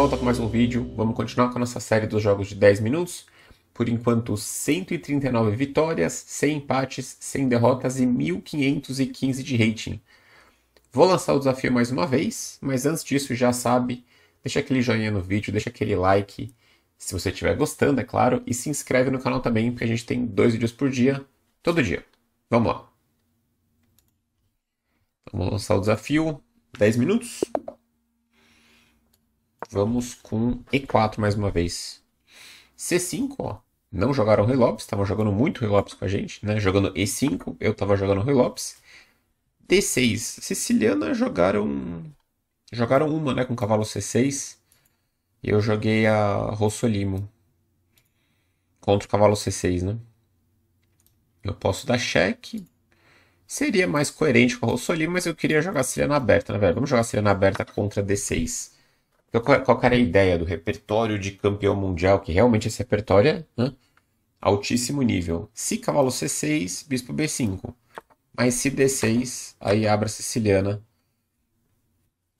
volta com mais um vídeo. Vamos continuar com a nossa série dos jogos de 10 minutos. Por enquanto, 139 vitórias, 100 empates, 100 derrotas e 1515 de rating. Vou lançar o desafio mais uma vez, mas antes disso, já sabe, deixa aquele joinha no vídeo, deixa aquele like, se você estiver gostando, é claro, e se inscreve no canal também, porque a gente tem dois vídeos por dia, todo dia. Vamos lá. Vamos lançar o desafio, 10 minutos. Vamos com E4 mais uma vez. C5, ó. Não jogaram Rei Lopes, estavam jogando muito Rei Lopes com a gente, né? Jogando E5, eu tava jogando Rei Lopes. D6, Siciliana jogaram jogaram uma, né, com cavalo C6. E eu joguei a Rossolimo contra o cavalo C6, né? Eu posso dar cheque. Seria mais coerente com a Rossolimo, mas eu queria jogar a Siciliana aberta, né, velho? Vamos jogar a Siciliana aberta contra D6. Então, qual, era a ideia do repertório de campeão mundial, que realmente esse repertório é né, altíssimo nível. Se cavalo C6, bispo B5. Mas se D6, aí abre a siciliana.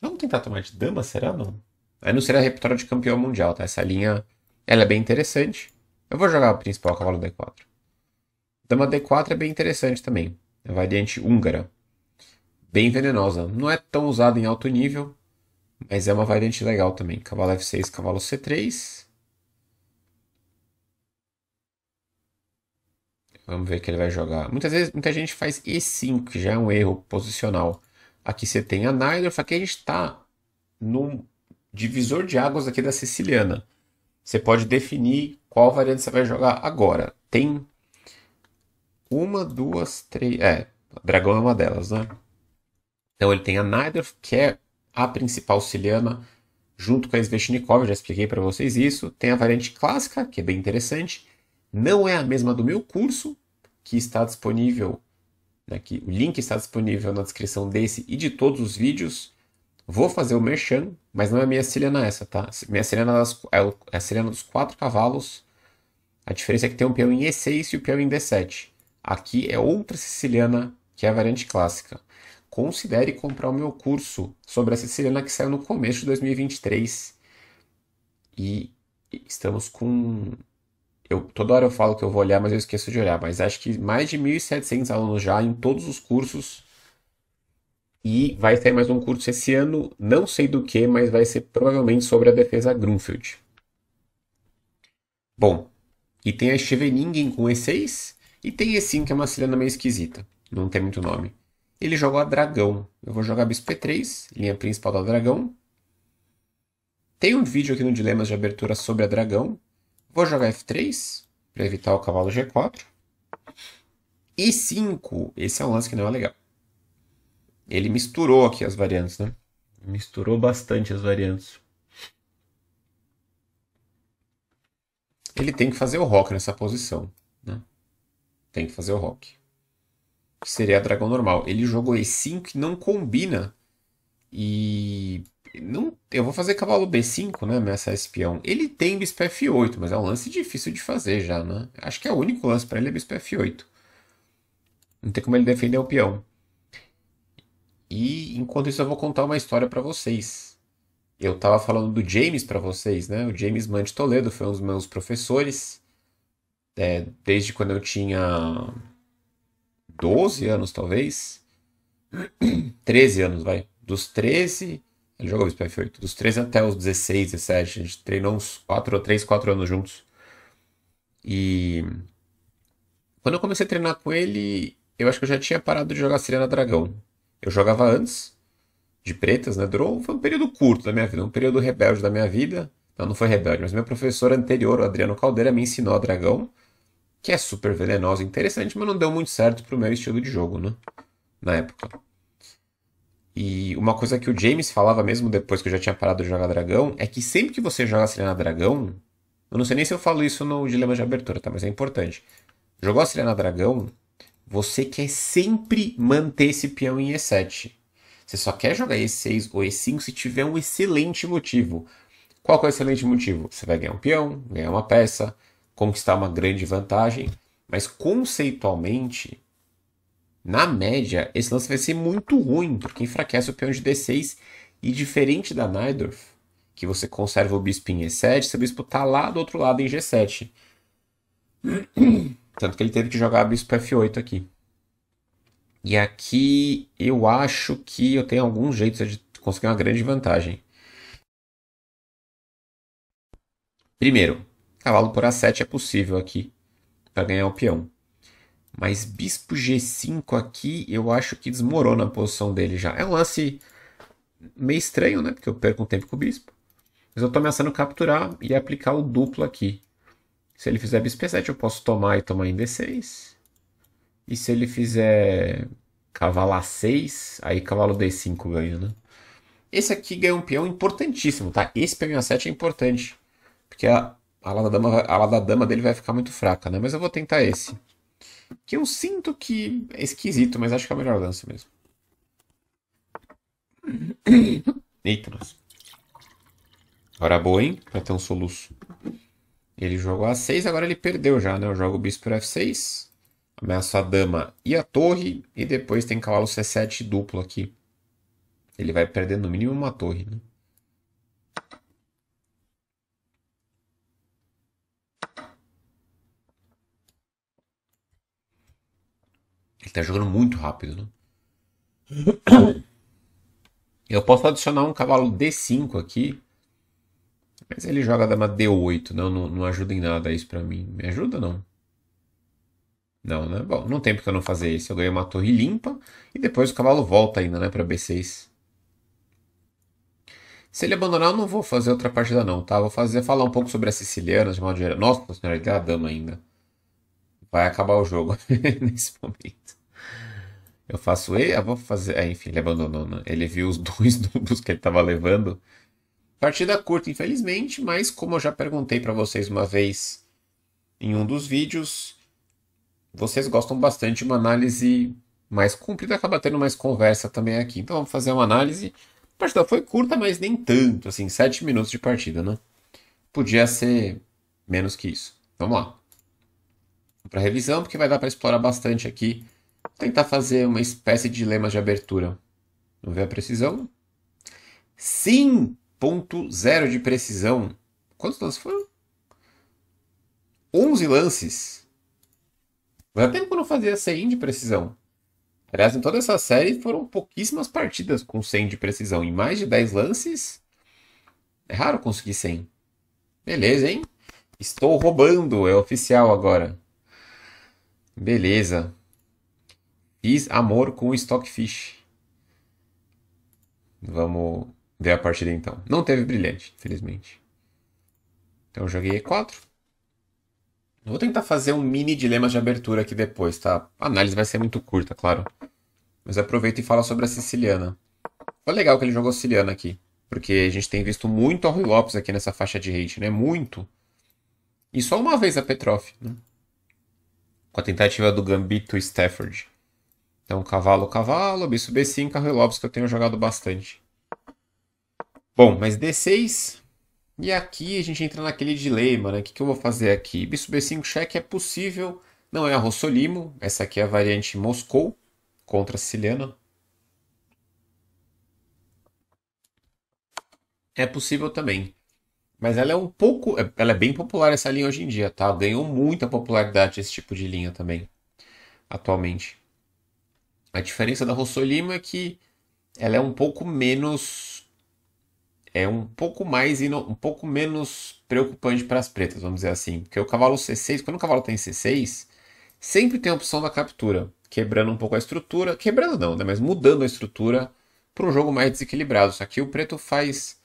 Vamos tentar tomar de dama, será? Não? Aí não seria repertório de campeão mundial, tá? Essa linha, ela é bem interessante. Eu vou jogar o principal cavalo D4. Dama D4 é bem interessante também. É variante húngara. Bem venenosa. Não é tão usada em alto nível, mas é uma variante legal também. Cavalo F6, cavalo C3. Vamos ver que ele vai jogar. Muitas vezes, muita gente faz E5, que já é um erro posicional. Aqui você tem a Nidorf, Aqui a gente está num divisor de águas aqui da siciliana. Você pode definir qual variante você vai jogar agora. Tem uma, duas, três... É, dragão é uma delas, né? Então ele tem a Nidorf, que é a principal siciliana junto com a Svechnikov, já expliquei para vocês isso. Tem a variante clássica, que é bem interessante. Não é a mesma do meu curso, que está disponível, né, que o link está disponível na descrição desse e de todos os vídeos. Vou fazer o merchan, mas não é a minha Siliana essa, tá? Minha Siliana das, é, é a Siliana dos quatro cavalos. A diferença é que tem um peão em E6 e o um peão em D7. Aqui é outra siciliana, que é a variante clássica considere comprar o meu curso sobre a Siciliana que saiu no começo de 2023. E estamos com. Eu, toda hora eu falo que eu vou olhar, mas eu esqueço de olhar. Mas acho que mais de 1.700 alunos já em todos os cursos. E vai ter mais um curso esse ano, não sei do que, mas vai ser provavelmente sobre a defesa Grunfeld. Bom, e tem a Steveningen com E6, e tem E5 que é uma cilena meio esquisita, não tem muito nome. Ele jogou a dragão. Eu vou jogar bispo e3, linha principal da dragão. Tem um vídeo aqui no Dilemas de Abertura sobre a dragão. Vou jogar f3, para evitar o cavalo g4. e5, esse é um lance que não é legal. Ele misturou aqui as variantes, né? Misturou bastante as variantes. Ele tem que fazer o rock nessa posição, né? Tem que fazer o rock que seria a dragão normal. Ele jogou E5 que não combina. E. Não, eu vou fazer cavalo B5, né? Ameaçar espião. Ele tem bispo F8, mas é um lance difícil de fazer já, né? Acho que é o único lance para ele é bispo F8. Não tem como ele defender o peão. E enquanto isso, eu vou contar uma história para vocês. Eu estava falando do James para vocês, né? O James Mante Toledo foi um dos meus professores. É, desde quando eu tinha 12 anos, talvez. 13 anos, vai. Dos 13. Ele jogou o f 8. Dos 13 até os 16, 17. A gente treinou uns 4, 3, 4 anos juntos. E. Quando eu comecei a treinar com ele, eu acho que eu já tinha parado de jogar Serena Dragão. Eu jogava antes, de pretas, né? Durou, foi um período curto da minha vida, um período rebelde da minha vida. Não, não foi rebelde, mas meu professor anterior, o Adriano Caldeira, me ensinou a dragão que é super venenosa, interessante, mas não deu muito certo pro meu estilo de jogo, né? Na época. E uma coisa que o James falava mesmo depois que eu já tinha parado de jogar Dragão é que sempre que você joga a Serena Dragão, eu não sei nem se eu falo isso no Dilema de Abertura, tá? Mas é importante. Jogou a Serena Dragão, você quer sempre manter esse peão em E7. Você só quer jogar E6 ou E5 se tiver um excelente motivo. Qual é o excelente motivo? Você vai ganhar um peão, ganhar uma peça, conquistar uma grande vantagem, mas conceitualmente, na média, esse lance vai ser muito ruim, porque enfraquece o peão de D6 e diferente da Neidorf, que você conserva o bispo em E7, seu bispo está lá do outro lado em G7. Tanto que ele teve que jogar bispo F8 aqui. E aqui eu acho que eu tenho alguns jeitos de conseguir uma grande vantagem. Primeiro, Cavalo por A7 é possível aqui para ganhar o peão. Mas bispo G5 aqui, eu acho que desmorona a posição dele já. É um lance meio estranho, né? Porque eu perco um tempo com o bispo. Mas eu estou ameaçando capturar e aplicar o duplo aqui. Se ele fizer bispo E7, eu posso tomar e tomar em D6. E se ele fizer cavalo A6, aí cavalo D5 ganha, né? Esse aqui ganha um peão importantíssimo, tá? Esse peão A7 é importante. Porque a, a ala da dama, a ala da dama dele vai ficar muito fraca, né? Mas eu vou tentar esse. Que eu sinto que é esquisito, mas acho que é a melhor dança mesmo. Eita, nossa. Hora é boa, hein? Pra ter um soluço. Ele jogou A6, agora ele perdeu já, né? Eu jogo o bispo F6, ameaço a dama e a torre, e depois tem cavalo C7 duplo aqui. Ele vai perder no mínimo uma torre, né? Ele tá jogando muito rápido, né? Eu posso adicionar um cavalo D5 aqui. Mas ele joga dama D8. Não, não, não ajuda em nada isso pra mim. Me ajuda não? Não, né? Bom, não tem porque eu não fazer isso. Eu ganho uma torre limpa. E depois o cavalo volta ainda, né? Pra B6. Se ele abandonar, eu não vou fazer outra partida não, tá? Vou fazer, falar um pouco sobre a siciliana, de modo geral. Nossa senhora, ele tem tá a dama ainda vai acabar o jogo nesse momento. Eu faço, eu vou fazer. É, enfim, ele abandonou. Né? Ele viu os dois duplos que ele estava levando. Partida curta, infelizmente, mas como eu já perguntei para vocês uma vez em um dos vídeos, vocês gostam bastante de uma análise mais cumprida, acaba tendo mais conversa também aqui. Então vamos fazer uma análise. A partida foi curta, mas nem tanto, assim, sete minutos de partida, né? Podia ser menos que isso. Vamos lá para revisão, porque vai dar para explorar bastante aqui. Vou tentar fazer uma espécie de dilema de abertura. Vamos ver a precisão? Sim! Ponto zero de precisão. Quantos lances foram? 11 lances. Vai é tempo que não fazia 100 de precisão. Aliás, em toda essa série foram pouquíssimas partidas com 100 de precisão. Em mais de 10 lances, é raro conseguir 100. Beleza, hein? Estou roubando, é oficial agora. Beleza. Fiz amor com o Stockfish. Vamos ver a partida então. Não teve brilhante, infelizmente. Então eu joguei E4. Vou tentar fazer um mini dilema de abertura aqui depois, tá? A análise vai ser muito curta, claro. Mas aproveita e fala sobre a siciliana. Foi legal que ele jogou siciliana aqui. Porque a gente tem visto muito a Rui Lopes aqui nessa faixa de hate, né? Muito. E só uma vez a Petrov, né? com a tentativa do Gambito Stafford. Então, cavalo, cavalo, bispo B5, carro e Lopes, que eu tenho jogado bastante. Bom, mas D6. E aqui a gente entra naquele dilema, né? O que, que eu vou fazer aqui? bispo B5 cheque é possível, não é a Rossolimo. Essa aqui é a variante Moscou contra Siciliano. É possível também. Mas ela é um pouco. É, ela é bem popular essa linha hoje em dia, tá? Ganhou muita popularidade esse tipo de linha também, atualmente. A diferença da Rosso Lima é que ela é um pouco menos. É um pouco mais ino, um pouco menos preocupante para as pretas, vamos dizer assim. Porque o cavalo C6, quando o cavalo tem tá C6, sempre tem a opção da captura, quebrando um pouco a estrutura. Quebrando não, né? Mas mudando a estrutura para um jogo mais desequilibrado. Só que o preto faz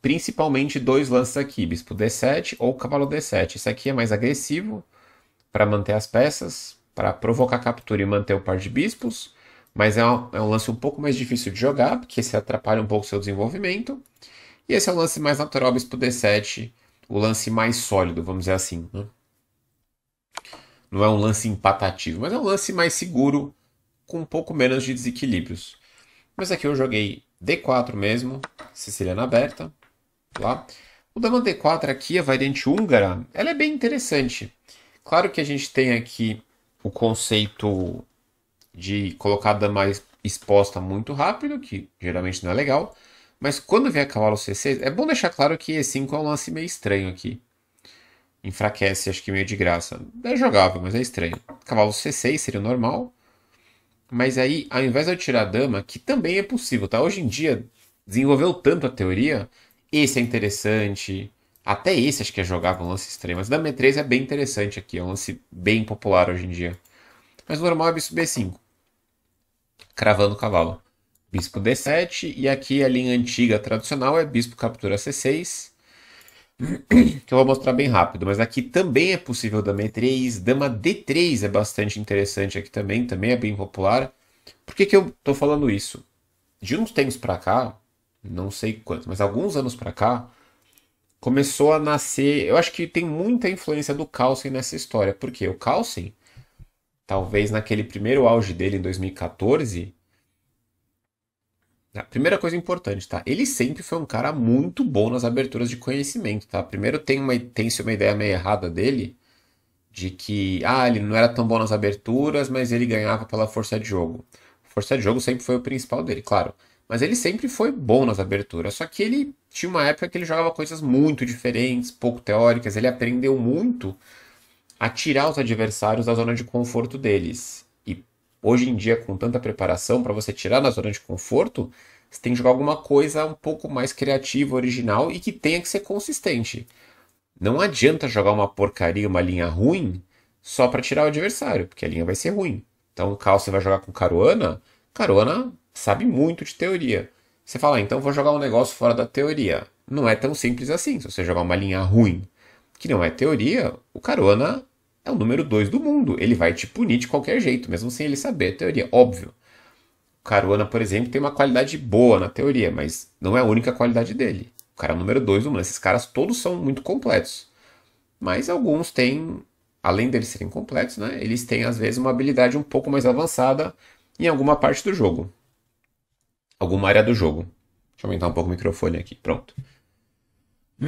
Principalmente dois lances aqui, bispo D7 ou cavalo D7. Isso aqui é mais agressivo para manter as peças, para provocar captura e manter o par de bispos, mas é um, é um lance um pouco mais difícil de jogar, porque se atrapalha um pouco o seu desenvolvimento. E esse é o lance mais natural, bispo D7, o lance mais sólido, vamos dizer assim. Né? Não é um lance empatativo, mas é um lance mais seguro, com um pouco menos de desequilíbrios. Mas aqui eu joguei D4 mesmo, siciliana aberta, lá. O dama D4 aqui, a variante húngara, ela é bem interessante. Claro que a gente tem aqui o conceito de colocar a dama exposta muito rápido, que geralmente não é legal. Mas quando a cavalo C6, é bom deixar claro que E5 é um lance meio estranho aqui. Enfraquece, acho que meio de graça. É jogável, mas é estranho. Cavalo C6 seria normal. Mas aí, ao invés de eu tirar a dama, que também é possível, tá? Hoje em dia, desenvolveu tanto a teoria, esse é interessante. Até esse acho que é jogável um lance extremo. Mas dama E3 é bem interessante aqui, é um lance bem popular hoje em dia. Mas o normal é bispo B5. Cravando o cavalo. Bispo D7, e aqui a linha antiga tradicional é bispo captura C6 que eu vou mostrar bem rápido, mas aqui também é possível dama E3, dama D3 é bastante interessante aqui também, também é bem popular. Por que, que eu estou falando isso? De uns tempos para cá, não sei quanto, mas alguns anos para cá, começou a nascer. Eu acho que tem muita influência do Carlsen nessa história, porque o Carlsen, talvez naquele primeiro auge dele em 2014, a é, primeira coisa importante, tá? Ele sempre foi um cara muito bom nas aberturas de conhecimento, tá? Primeiro tem uma, tem-se uma ideia meio errada dele, de que, ah, ele não era tão bom nas aberturas, mas ele ganhava pela força de jogo. Força de jogo sempre foi o principal dele, claro. Mas ele sempre foi bom nas aberturas, só que ele tinha uma época que ele jogava coisas muito diferentes, pouco teóricas, ele aprendeu muito a tirar os adversários da zona de conforto deles. Hoje em dia, com tanta preparação, para você tirar da zona de conforto, você tem que jogar alguma coisa um pouco mais criativa, original e que tenha que ser consistente. Não adianta jogar uma porcaria, uma linha ruim, só para tirar o adversário, porque a linha vai ser ruim. Então, o você vai jogar com Caruana, Caruana sabe muito de teoria. Você fala, ah, então vou jogar um negócio fora da teoria. Não é tão simples assim. Se você jogar uma linha ruim, que não é teoria, o Caruana é o número 2 do mundo. Ele vai te punir de qualquer jeito, mesmo sem ele saber. É teoria, óbvio. O Caruana, por exemplo, tem uma qualidade boa na teoria, mas não é a única qualidade dele. O cara é o número 2 do mundo. Esses caras todos são muito completos. Mas alguns têm, além deles serem completos, né, eles têm às vezes uma habilidade um pouco mais avançada em alguma parte do jogo. Alguma área do jogo. Deixa eu aumentar um pouco o microfone aqui. Pronto.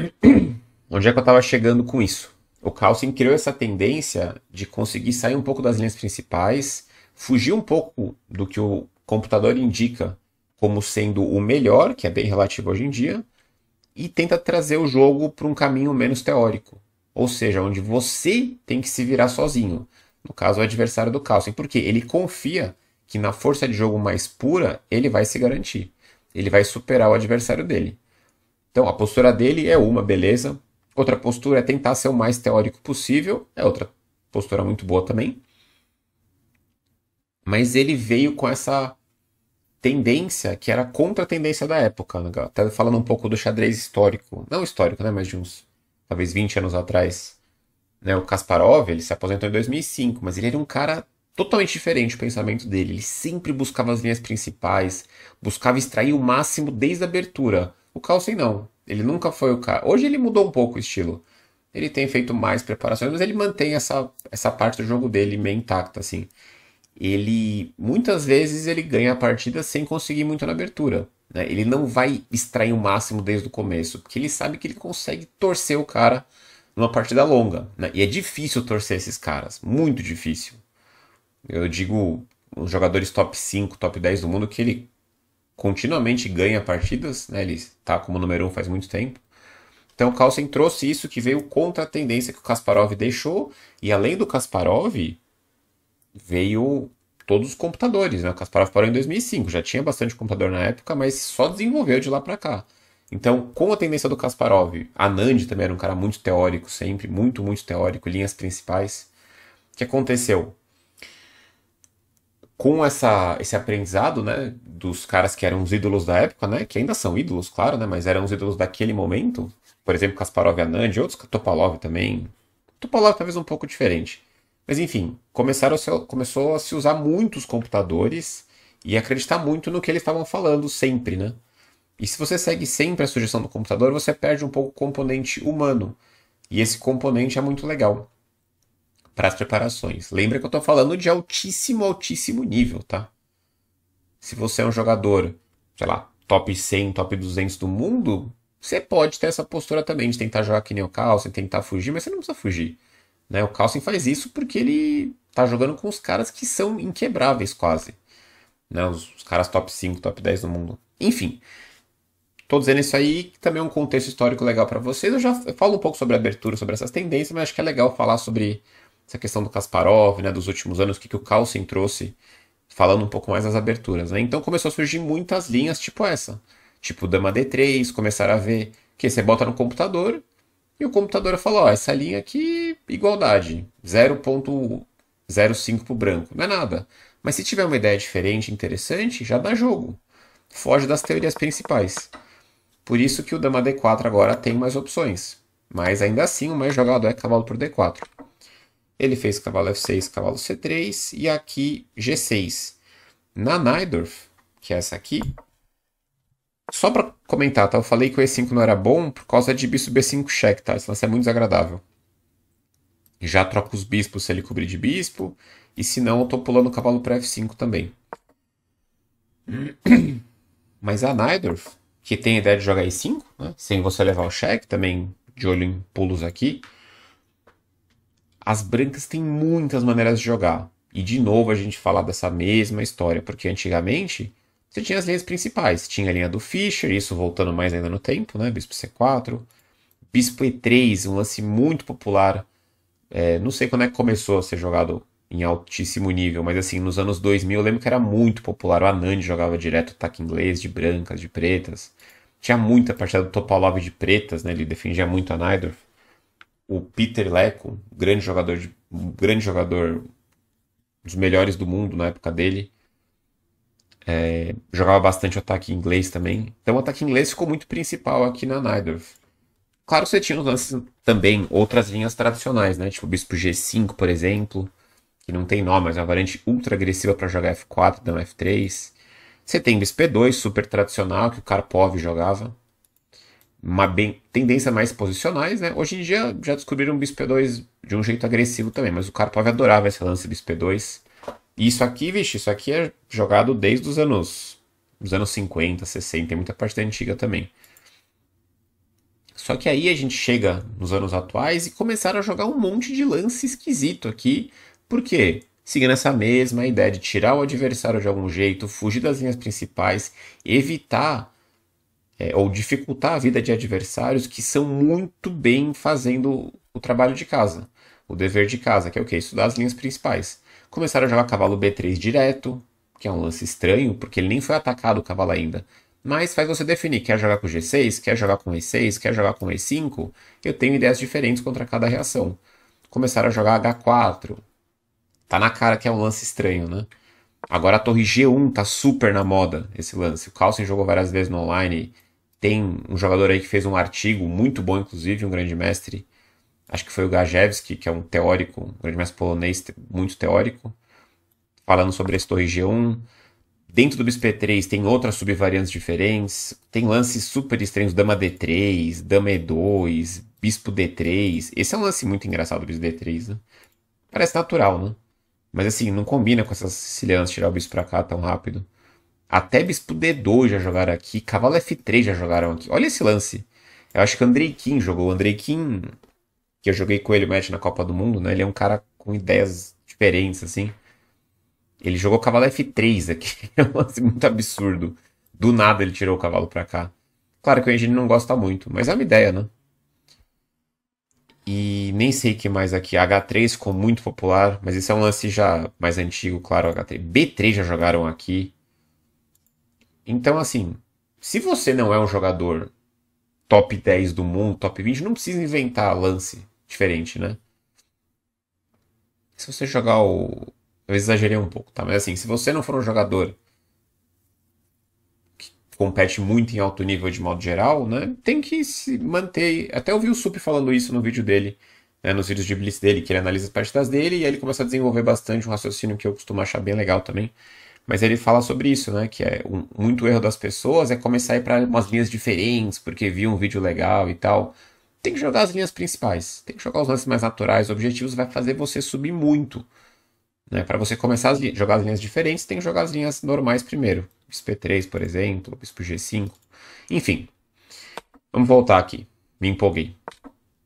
Onde é que eu estava chegando com isso? o Carlsen criou essa tendência de conseguir sair um pouco das linhas principais, fugir um pouco do que o computador indica como sendo o melhor, que é bem relativo hoje em dia, e tenta trazer o jogo para um caminho menos teórico, ou seja, onde você tem que se virar sozinho. No caso, o adversário do Carlsen, porque ele confia que na força de jogo mais pura ele vai se garantir, ele vai superar o adversário dele. Então, a postura dele é uma, beleza, Outra postura é tentar ser o mais teórico possível, é outra postura muito boa também. Mas ele veio com essa tendência que era contra a tendência da época, né? até tá falando um pouco do xadrez histórico, não histórico, né, mas de uns talvez 20 anos atrás. Né? O Kasparov, ele se aposentou em 2005, mas ele era um cara totalmente diferente o pensamento dele. Ele sempre buscava as linhas principais, buscava extrair o máximo desde a abertura. O Carlsen não. Ele nunca foi o cara. Hoje ele mudou um pouco o estilo. Ele tem feito mais preparações, mas ele mantém essa, essa parte do jogo dele meio intacta, assim. Ele muitas vezes ele ganha a partida sem conseguir muito na abertura. Né? Ele não vai extrair o máximo desde o começo, porque ele sabe que ele consegue torcer o cara numa partida longa. Né? E é difícil torcer esses caras, muito difícil. Eu digo os jogadores top 5, top 10 do mundo que ele continuamente ganha partidas, né? ele está como número um faz muito tempo. Então o Carlsen trouxe isso que veio contra a tendência que o Kasparov deixou, e além do Kasparov, veio todos os computadores. Né? O Kasparov parou em 2005, já tinha bastante computador na época, mas só desenvolveu de lá para cá. Então, com a tendência do Kasparov, a Nand também era um cara muito teórico sempre, muito, muito teórico, linhas principais. O que aconteceu? com essa, esse aprendizado, né, dos caras que eram os ídolos da época, né, que ainda são ídolos, claro, né, mas eram os ídolos daquele momento, por exemplo, Kasparov e Anand, outros, Topalov também, Topalov talvez um pouco diferente, mas enfim, começaram a se, começou a se usar muito os computadores e acreditar muito no que eles estavam falando sempre, né, e se você segue sempre a sugestão do computador, você perde um pouco o componente humano, e esse componente é muito legal para as preparações. Lembra que eu estou falando de altíssimo, altíssimo nível, tá? Se você é um jogador, sei lá, top 100, top 200 do mundo, você pode ter essa postura também de tentar jogar que nem o Carlsen, tentar fugir, mas você não precisa fugir. Né? O Carlsen faz isso porque ele está jogando com os caras que são inquebráveis quase. Né? Os, os caras top 5, top 10 do mundo. Enfim, Estou dizendo isso aí, que também é um contexto histórico legal para vocês. Eu já falo um pouco sobre abertura, sobre essas tendências, mas acho que é legal falar sobre essa questão do Kasparov, né, dos últimos anos, o que, que o Carlsen trouxe, falando um pouco mais das aberturas. Né? Então começou a surgir muitas linhas tipo essa, tipo Dama D3, começar a ver que você bota no computador e o computador fala, ó, essa linha aqui, igualdade, 0.05 para o branco, não é nada. Mas se tiver uma ideia diferente, interessante, já dá jogo. Foge das teorias principais. Por isso que o dama d4 agora tem mais opções. Mas ainda assim, o mais jogado é cavalo por d4. Ele fez cavalo F6, cavalo C3 e aqui G6. Na Najdorf, que é essa aqui, só para comentar, tá? eu falei que o E5 não era bom por causa de bispo B5 check, tá? esse lance é muito desagradável. Já troco os bispos se ele cobrir de bispo, e se não, eu estou pulando o cavalo para F5 também. Mas a Najdorf, que tem a ideia de jogar E5, né? sem você levar o cheque, também de olho em pulos aqui, as brancas têm muitas maneiras de jogar. E de novo a gente fala dessa mesma história, porque antigamente você tinha as linhas principais. Tinha a linha do Fischer, isso voltando mais ainda no tempo, né? Bispo C4. Bispo E3, um lance muito popular. É, não sei quando é que começou a ser jogado em altíssimo nível, mas assim, nos anos 2000 eu lembro que era muito popular. O Anand jogava direto ataque inglês, de brancas, de pretas. Tinha muita partida do Topalov de pretas, né? Ele defendia muito a Naidorf o Peter Leco, grande jogador, de, grande jogador dos melhores do mundo na época dele. É, jogava bastante ataque inglês também. Então o ataque inglês ficou muito principal aqui na Neidorf. Claro que você tinha os lances também, outras linhas tradicionais, né? Tipo o Bispo G5, por exemplo, que não tem nome, mas é uma variante ultra agressiva para jogar F4, não F3. Você tem o Bispo P2, super tradicional, que o Karpov jogava uma bem, tendência mais posicionais, né? Hoje em dia já descobriram o BISP2 de um jeito agressivo também, mas o Karpov adorava esse lance BISP2. E isso aqui, vixe, isso aqui é jogado desde os anos, os anos 50, 60, tem muita parte da antiga também. Só que aí a gente chega nos anos atuais e começaram a jogar um monte de lance esquisito aqui, porque seguindo essa mesma ideia de tirar o adversário de algum jeito, fugir das linhas principais, evitar é, ou dificultar a vida de adversários que são muito bem fazendo o trabalho de casa, o dever de casa, que é o que? Estudar as linhas principais. Começaram a jogar cavalo B3 direto, que é um lance estranho, porque ele nem foi atacado o cavalo ainda. Mas faz você definir, quer jogar com G6, quer jogar com E6, quer jogar com E5? Eu tenho ideias diferentes contra cada reação. Começaram a jogar H4. Tá na cara que é um lance estranho, né? Agora a torre G1 tá super na moda, esse lance. O Carlsen jogou várias vezes no online, tem um jogador aí que fez um artigo muito bom, inclusive, um grande mestre, acho que foi o Gajewski, que é um teórico, um grande mestre polonês, muito teórico, falando sobre esse torre G1. Dentro do BSP 3 tem outras subvariantes diferentes, tem lances super estranhos, dama D3, dama E2, bispo D3. Esse é um lance muito engraçado do bispo D3, né? Parece natural, né? Mas assim, não combina com essas sicilianas tirar o bispo pra cá tão rápido. Até Bispo D2 já jogaram aqui. Cavalo F3 já jogaram aqui. Olha esse lance. Eu acho que o Andrei Kim jogou. O Andrei Kim, que eu joguei com ele o match na Copa do Mundo, né? Ele é um cara com ideias diferentes, assim. Ele jogou cavalo F3 aqui. É um lance muito absurdo. Do nada ele tirou o cavalo pra cá. Claro que o Engine não gosta muito, mas é uma ideia, né? E nem sei que mais aqui. H3 ficou muito popular, mas esse é um lance já mais antigo, claro. H3. B3 já jogaram aqui. Então, assim, se você não é um jogador top 10 do mundo, top 20, não precisa inventar lance diferente, né? Se você jogar o. Eu exagerei um pouco, tá? Mas assim, se você não for um jogador que compete muito em alto nível de modo geral, né? Tem que se manter. Até eu vi o Sup falando isso no vídeo dele, né? nos vídeos de Blitz dele, que ele analisa as partidas dele e aí ele começa a desenvolver bastante um raciocínio que eu costumo achar bem legal também. Mas ele fala sobre isso, né? Que é um, muito erro das pessoas é começar a ir para umas linhas diferentes, porque viu um vídeo legal e tal. Tem que jogar as linhas principais, tem que jogar os lances mais naturais, objetivos vai fazer você subir muito. Né? Para você começar a jogar as linhas diferentes, tem que jogar as linhas normais primeiro. Bispo P3, por exemplo, Bispo G5. Enfim, vamos voltar aqui. Me empolguei.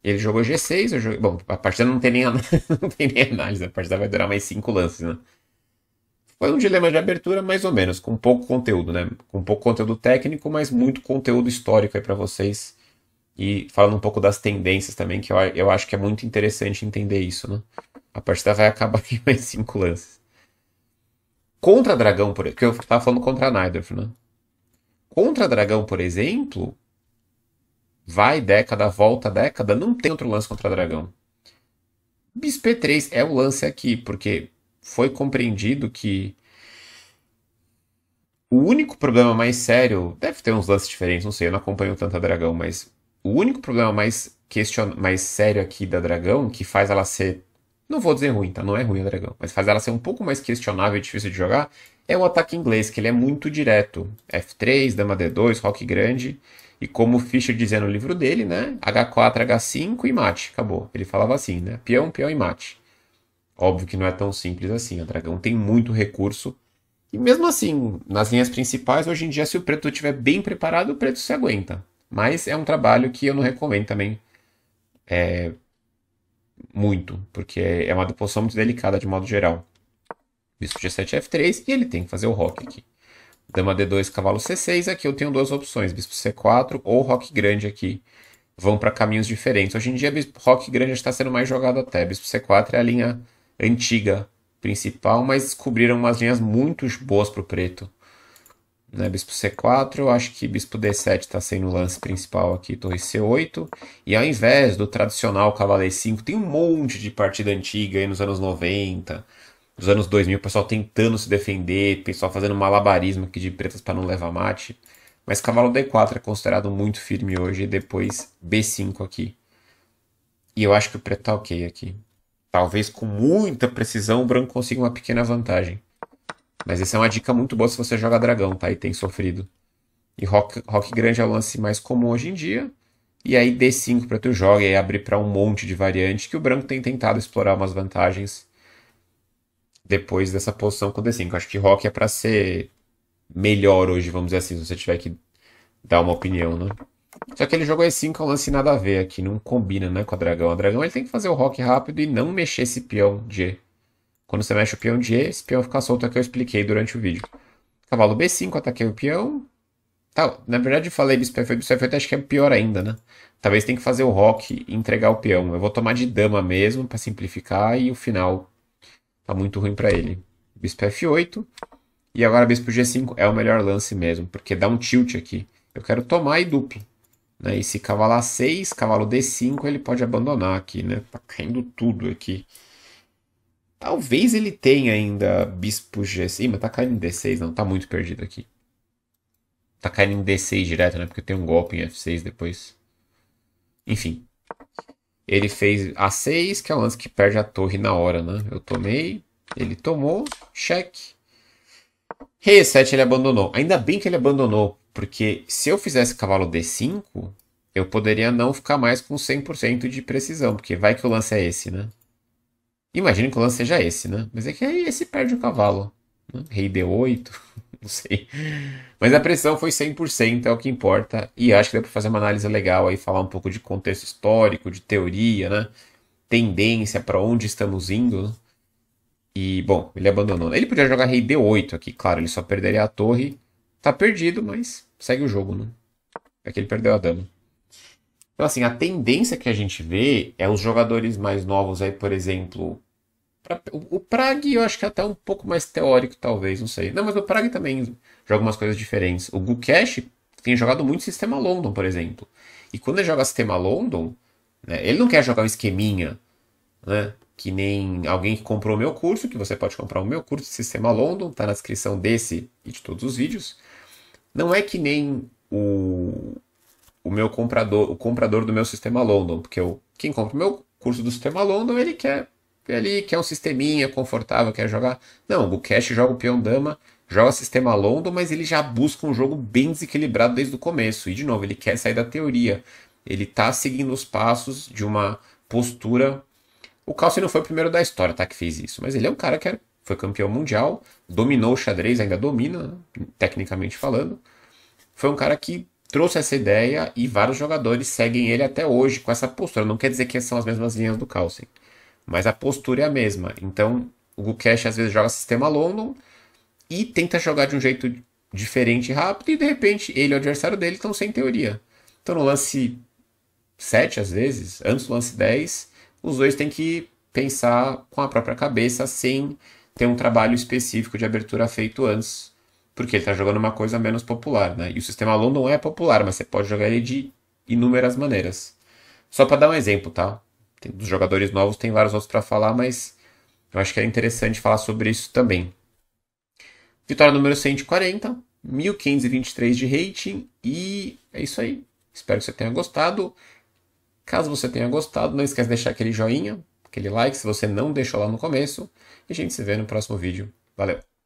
Ele jogou G6, eu joguei... Bom, a partida não tem nem, an... não tem nem análise, né? a partida vai durar mais 5 lances, né? Foi um dilema de abertura, mais ou menos, com pouco conteúdo, né? Com pouco conteúdo técnico, mas muito conteúdo histórico aí para vocês. E falando um pouco das tendências também, que eu, eu acho que é muito interessante entender isso, né? A partida vai acabar em mais cinco lances. Contra Dragão, por exemplo, que eu estava falando contra Neidorf, né? Contra Dragão, por exemplo, vai década, volta década, não tem outro lance contra Dragão. Bispo 3 é o lance aqui, porque foi compreendido que o único problema mais sério, deve ter uns lances diferentes, não sei, eu não acompanho tanto a Dragão, mas o único problema mais, question... mais sério aqui da Dragão, que faz ela ser, não vou dizer ruim, tá? Não é ruim a Dragão, mas faz ela ser um pouco mais questionável e difícil de jogar, é o ataque inglês, que ele é muito direto. F3, dama D2, rock grande, e como o Fischer dizia no livro dele, né? H4, H5 e mate, acabou. Ele falava assim, né? Peão, peão e mate. Óbvio que não é tão simples assim. O Dragão tem muito recurso. E mesmo assim, nas linhas principais, hoje em dia, se o preto estiver bem preparado, o preto se aguenta. Mas é um trabalho que eu não recomendo também é, muito, porque é uma posição muito delicada de modo geral. Bispo G7, F3, e ele tem que fazer o rock aqui. Dama D2, cavalo C6, aqui eu tenho duas opções, bispo C4 ou rock grande aqui. Vão para caminhos diferentes. Hoje em dia, bispo, rock grande está sendo mais jogado até. Bispo C4 é a linha antiga principal, mas descobriram umas linhas muito boas para o preto. Né? Bispo C4, eu acho que Bispo D7 está sendo o lance principal aqui, Torre C8. E ao invés do tradicional Cavaleiro 5, tem um monte de partida antiga aí nos anos 90, nos anos 2000, o pessoal tentando se defender, o pessoal fazendo malabarismo aqui de pretas para não levar mate. Mas cavalo D4 é considerado muito firme hoje, e depois B5 aqui. E eu acho que o preto tá ok aqui. Talvez com muita precisão o branco consiga uma pequena vantagem. Mas essa é uma dica muito boa se você joga dragão, tá? E tem sofrido. E rock, rock grande é o lance mais comum hoje em dia. E aí D5 para tu joga e abrir para um monte de variante que o branco tem tentado explorar umas vantagens depois dessa posição com D5. Eu acho que rock é para ser melhor hoje, vamos dizer assim, se você tiver que dar uma opinião, né? Só que ele jogou E5 é um lance nada a ver aqui, não combina né, com a dragão. A dragão ele tem que fazer o rock rápido e não mexer esse peão de E. Quando você mexe o peão de E, esse peão fica solto, é que eu expliquei durante o vídeo. Cavalo B5, ataquei o peão. Tá, na verdade eu falei bispo F8, bispo F8 acho que é pior ainda, né? Talvez tem que fazer o rock e entregar o peão. Eu vou tomar de dama mesmo para simplificar e o final tá muito ruim para ele. Bispo F8. E agora bispo G5 é o melhor lance mesmo, porque dá um tilt aqui. Eu quero tomar e duplo. Né? E se cavalo a 6, cavalo D5, ele pode abandonar aqui, né? Tá caindo tudo aqui. Talvez ele tenha ainda bispo G6. Ih, mas tá caindo em D6, não. Tá muito perdido aqui. Tá caindo em D6 direto, né? Porque tem um golpe em F6 depois. Enfim. Ele fez A6, que é o lance que perde a torre na hora, né? Eu tomei. Ele tomou. Cheque. Rei E7 ele abandonou. Ainda bem que ele abandonou, porque se eu fizesse cavalo D5, eu poderia não ficar mais com 100% de precisão, porque vai que o lance é esse, né? Imagina que o lance seja esse, né? Mas é que aí esse perde o cavalo. Né? Rei D8, não sei. Mas a pressão foi 100%, é o que importa. E acho que dá para fazer uma análise legal aí, falar um pouco de contexto histórico, de teoria, né? Tendência, para onde estamos indo, né? E, bom, ele abandonou. Ele podia jogar rei D8 aqui, claro, ele só perderia a torre. Tá perdido, mas segue o jogo, né? É que ele perdeu a dama. Então, assim, a tendência que a gente vê é os jogadores mais novos aí, por exemplo. o, Prague eu acho que é até um pouco mais teórico, talvez, não sei. Não, mas o Prague também joga umas coisas diferentes. O Gukesh tem jogado muito sistema London, por exemplo. E quando ele joga sistema London, né, ele não quer jogar o esqueminha, né? que nem alguém que comprou o meu curso, que você pode comprar o meu curso de Sistema London, está na descrição desse e de todos os vídeos. Não é que nem o, o meu comprador, o comprador do meu Sistema London, porque eu, quem compra o meu curso do Sistema London, ele quer ele quer um sisteminha confortável, quer jogar. Não, o Cash joga o peão dama, joga sistema London, mas ele já busca um jogo bem desequilibrado desde o começo. E de novo, ele quer sair da teoria. Ele está seguindo os passos de uma postura o Calci não foi o primeiro da história, tá? Que fez isso. Mas ele é um cara que foi campeão mundial, dominou o xadrez, ainda domina, tecnicamente falando. Foi um cara que trouxe essa ideia e vários jogadores seguem ele até hoje com essa postura. Não quer dizer que são as mesmas linhas do Carlsen, mas a postura é a mesma. Então, o Gukesh às vezes joga sistema London e tenta jogar de um jeito diferente e rápido, e de repente ele e o adversário dele estão sem teoria. Então, no lance 7, às vezes, antes do lance 10, os dois têm que pensar com a própria cabeça sem ter um trabalho específico de abertura feito antes, porque ele está jogando uma coisa menos popular, né? E o sistema não é popular, mas você pode jogar ele de inúmeras maneiras. Só para dar um exemplo, tá? Tem, dos jogadores novos tem vários outros para falar, mas eu acho que é interessante falar sobre isso também. Vitória número 140, 1523 de rating e é isso aí. Espero que você tenha gostado. Caso você tenha gostado, não esquece de deixar aquele joinha, aquele like se você não deixou lá no começo. E a gente se vê no próximo vídeo. Valeu!